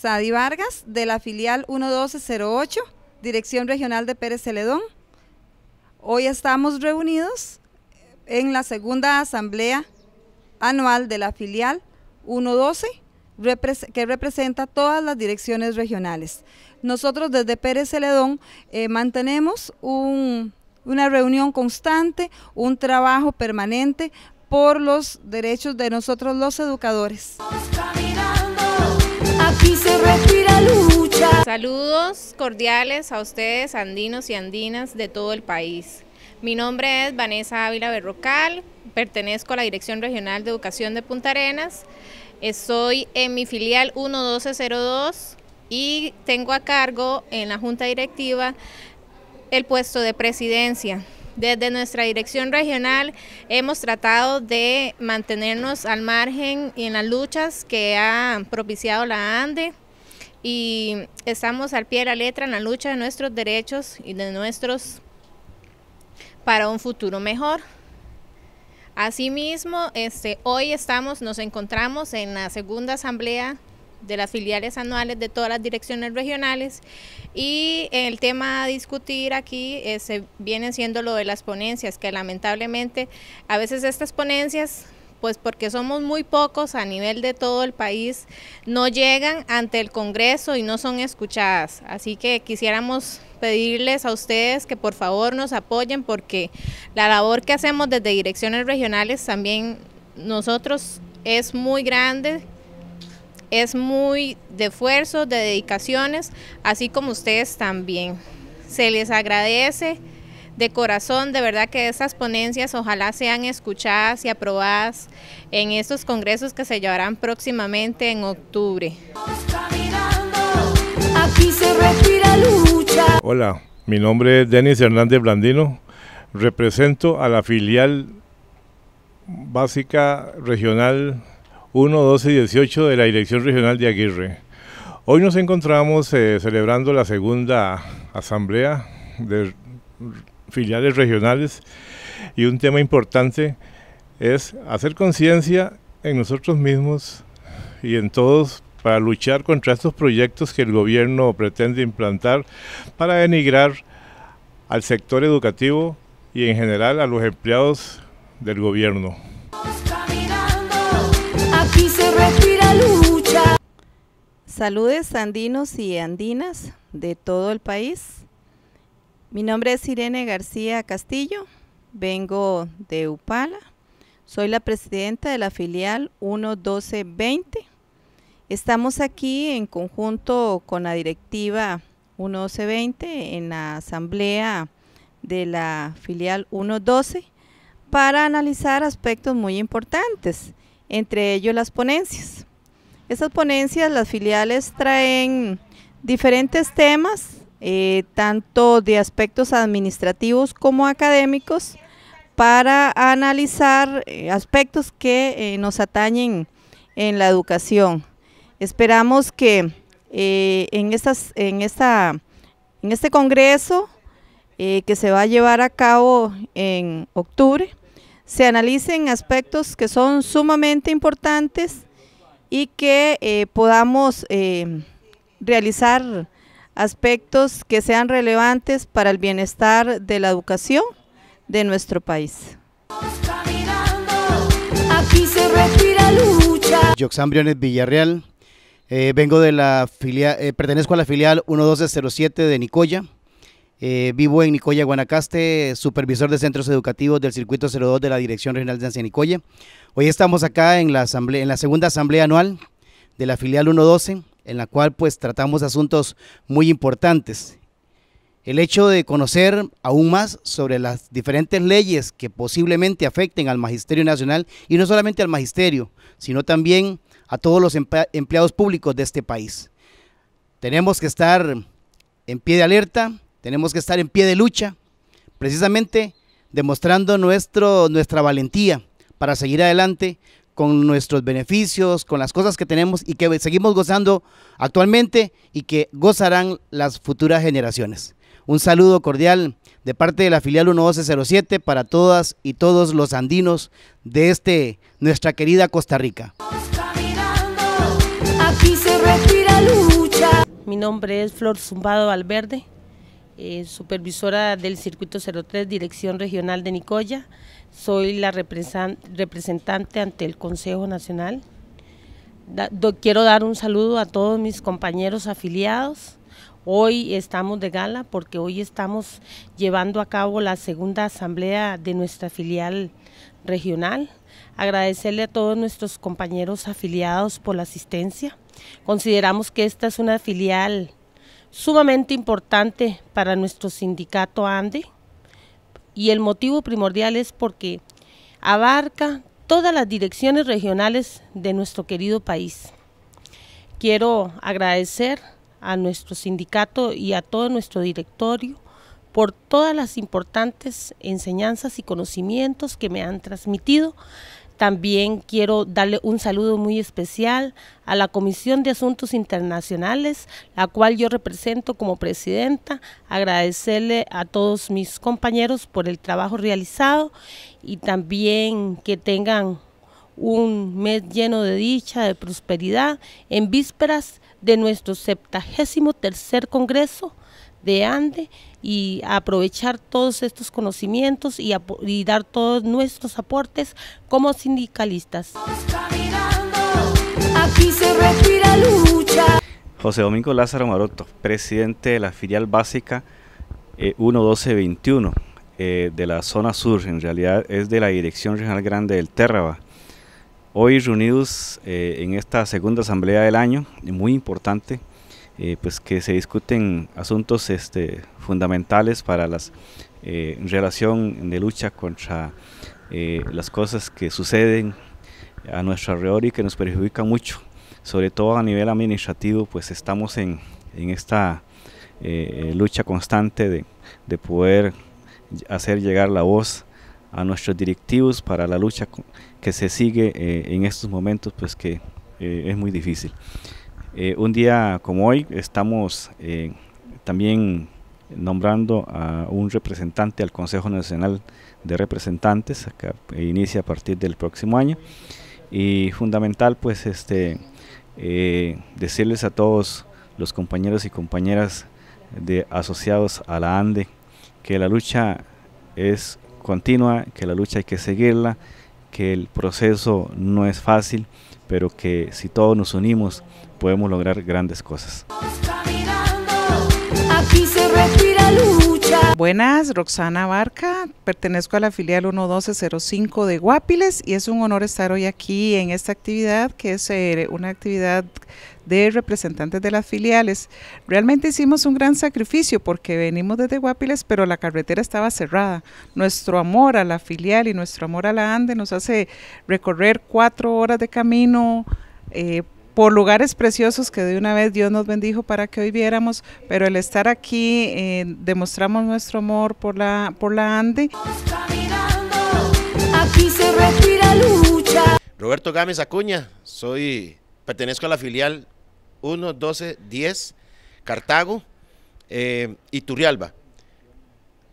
Sadi Vargas, de la filial 11208, Dirección Regional de Pérez Celedón. Hoy estamos reunidos en la segunda asamblea anual de la filial 112, que representa todas las direcciones regionales. Nosotros desde Pérez Celedón eh, mantenemos una reunión constante, un trabajo permanente por los derechos de nosotros los educadores se respira lucha. Saludos cordiales a ustedes, andinos y andinas de todo el país. Mi nombre es Vanessa Ávila Berrocal, pertenezco a la Dirección Regional de Educación de Punta Arenas. Estoy eh, en mi filial 11202 y tengo a cargo en la Junta Directiva el puesto de presidencia. Desde nuestra dirección regional hemos tratado de mantenernos al margen y en las luchas que ha propiciado la ANDE y estamos al pie de la letra en la lucha de nuestros derechos y de nuestros para un futuro mejor. Asimismo, este, hoy estamos, nos encontramos en la segunda asamblea de las filiales anuales de todas las direcciones regionales y el tema a discutir aquí eh, viene siendo lo de las ponencias, que lamentablemente a veces estas ponencias pues porque somos muy pocos a nivel de todo el país, no llegan ante el Congreso y no son escuchadas. Así que quisiéramos pedirles a ustedes que por favor nos apoyen porque la labor que hacemos desde direcciones regionales también nosotros es muy grande es muy de esfuerzo, de dedicaciones, así como ustedes también. Se les agradece de corazón, de verdad que estas ponencias ojalá sean escuchadas y aprobadas en estos congresos que se llevarán próximamente en octubre. Aquí se lucha. Hola, mi nombre es Denis Hernández Blandino, represento a la filial básica regional 1, 12 y 18 de la Dirección Regional de Aguirre. Hoy nos encontramos eh, celebrando la segunda asamblea de filiales regionales y un tema importante es hacer conciencia en nosotros mismos y en todos para luchar contra estos proyectos que el gobierno pretende implantar para denigrar al sector educativo y en general a los empleados del gobierno aquí se respira lucha. Saludes andinos y andinas de todo el país. Mi nombre es Irene García Castillo, vengo de Upala, soy la presidenta de la filial 11220. Estamos aquí en conjunto con la directiva 11220 en la asamblea de la filial 112 para analizar aspectos muy importantes entre ellos las ponencias. Estas ponencias, las filiales traen diferentes temas, eh, tanto de aspectos administrativos como académicos, para analizar eh, aspectos que eh, nos atañen en la educación. Esperamos que en, esta, en este congreso que se va a llevar a cabo en octubre, se analicen aspectos que son sumamente importantes y que eh, podamos eh, realizar aspectos que sean relevantes para el bienestar de la educación de nuestro país. Aquí se Villarreal, eh, vengo de la filial, pertenezco a la filial 1207 de Nicoya. Eh, vivo en Nicoya, Guanacaste, supervisor de centros educativos del Circuito 02 de la Dirección Regional de Ancia Nicoya. Hoy estamos acá en la, en la segunda asamblea anual de la filial 112, en la cual pues tratamos asuntos muy importantes. El hecho de conocer aún más sobre las diferentes leyes que posiblemente afecten al Magisterio Nacional y no solamente al Magisterio, sino también a todos los empleados públicos de este país. Tenemos que estar en pie de alerta, tenemos que estar en pie de lucha, precisamente demostrando nuestro, nuestra valentía para seguir adelante con nuestros beneficios, con las cosas que tenemos y que seguimos gozando actualmente y que gozarán las futuras generaciones. Un saludo cordial de parte de la filial 11207 para todas y todos los andinos de este nuestra querida Costa Rica. Mi nombre es Flor Zumbado Valverde. Eh, supervisora del Circuito 03, Dirección Regional de Nicoya. Soy la representante ante el Consejo Nacional. quiero dar un saludo a todos mis compañeros afiliados. Hoy estamos de gala porque hoy estamos llevando a cabo la segunda asamblea de nuestra filial regional. Agradecerle a todos nuestros compañeros afiliados por la asistencia. Consideramos que esta es una filial sumamente importante para nuestro sindicato ANDE y el motivo primordial es porque abarca todas las direcciones regionales de nuestro querido país. Quiero agradecer a nuestro sindicato y a todo nuestro directorio por todas las importantes enseñanzas y conocimientos que me han transmitido también quiero darle un saludo muy especial a la Comisión de Asuntos Internacionales, la cual yo represento como presidenta. Agradecerle a todos mis compañeros por el trabajo realizado y también que tengan un mes lleno de dicha, de prosperidad, en vísperas de nuestro 73 tercer Congreso de ANDE y aprovechar todos estos conocimientos y, dar todos nuestros aportes como sindicalistas. Aquí se lucha. José Domingo Lázaro Maroto, presidente de la filial básica 11221 eh, eh, de la zona sur, en realidad es de la Dirección Regional Grande del Térraba. Hoy reunidos eh, en esta segunda asamblea del año, muy importante, eh, pues que se discuten asuntos este, fundamentales para la eh, relación de lucha contra eh, las cosas que suceden a nuestro alrededor y que nos perjudican mucho, sobre todo a nivel administrativo, pues estamos en, esta lucha constante de, poder hacer llegar la voz a nuestros directivos para la lucha que se sigue en estos momentos, pues que es muy difícil. Eh, un día como hoy estamos eh, también nombrando a un representante al Consejo Nacional de Representantes, que inicia a partir del próximo año. Y fundamental, pues, este, eh, decirles a todos los compañeros y compañeras de asociados a la ANDE que la lucha es continua, que la lucha hay que seguirla, que el proceso no es fácil, pero que si todos nos unimos podemos lograr grandes cosas. Buenas, Roxana Barca, pertenezco a la filial 11205 de Guapiles y es un honor estar hoy aquí en esta actividad que es eh, una actividad de representantes de las filiales. Realmente hicimos un gran sacrificio porque venimos desde Guapiles, pero la carretera estaba cerrada. Nuestro amor a la filial y nuestro amor a la ANDE nos hace recorrer cuatro horas de camino. Eh, por lugares preciosos que de una vez Dios nos bendijo para que hoy viéramos, pero el estar aquí eh, demostramos nuestro amor por la, por la ANDE. Roberto Gámez Acuña, soy, pertenezco a la filial 1, 12, 10, Cartago eh, y Turrialba.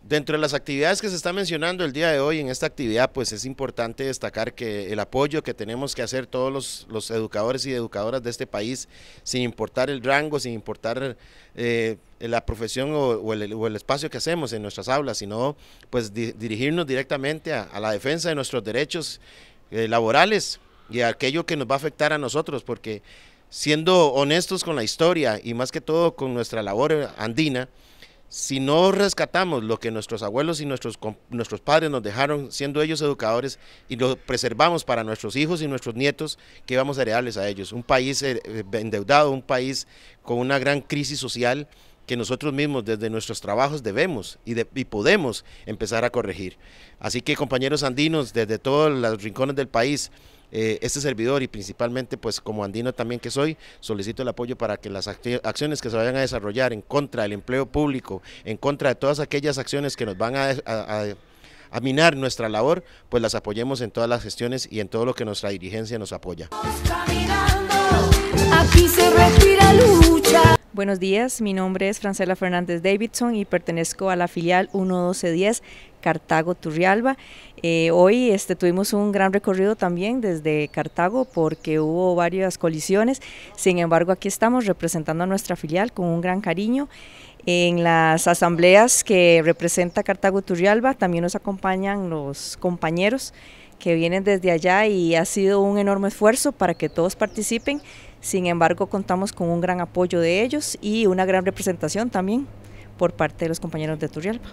Dentro de las actividades que se está mencionando el día de hoy en esta actividad, pues es importante destacar que el apoyo que tenemos que hacer todos los, educadores y educadoras de este país, sin importar el rango, sin importar eh, la profesión o, el, espacio que hacemos en nuestras aulas, sino pues dirigirnos directamente a, la defensa de nuestros derechos eh, laborales y a aquello que nos va a afectar a nosotros, porque siendo honestos con la historia y más que todo con nuestra labor andina, si no rescatamos lo que nuestros abuelos y nuestros, nuestros padres nos dejaron, siendo ellos educadores, y lo preservamos para nuestros hijos y nuestros nietos, ¿qué vamos a heredarles a ellos? Un país eh, eh, endeudado, un país con una gran crisis social que nosotros mismos desde nuestros trabajos debemos y, de, y, podemos empezar a corregir. Así que compañeros andinos, desde todos los rincones del país, eh, este servidor y principalmente pues como andino también que soy, solicito el apoyo para que las acciones que se vayan a desarrollar en contra del empleo público, en contra de todas aquellas acciones que nos van a, minar nuestra labor, pues las apoyemos en todas las gestiones y en todo lo que nuestra dirigencia nos apoya. Buenos días, mi nombre es Francela Fernández Davidson y pertenezco a la filial 11210 Cartago, Turrialba. Eh, hoy este, tuvimos un gran recorrido también desde Cartago porque hubo varias colisiones, sin embargo aquí estamos representando a nuestra filial con un gran cariño. En las asambleas que representa Cartago Turrialba también nos acompañan los compañeros que vienen desde allá y ha sido un enorme esfuerzo para que todos participen. Sin embargo, contamos con un gran apoyo de ellos y una gran representación también por parte de los compañeros de Turrialba.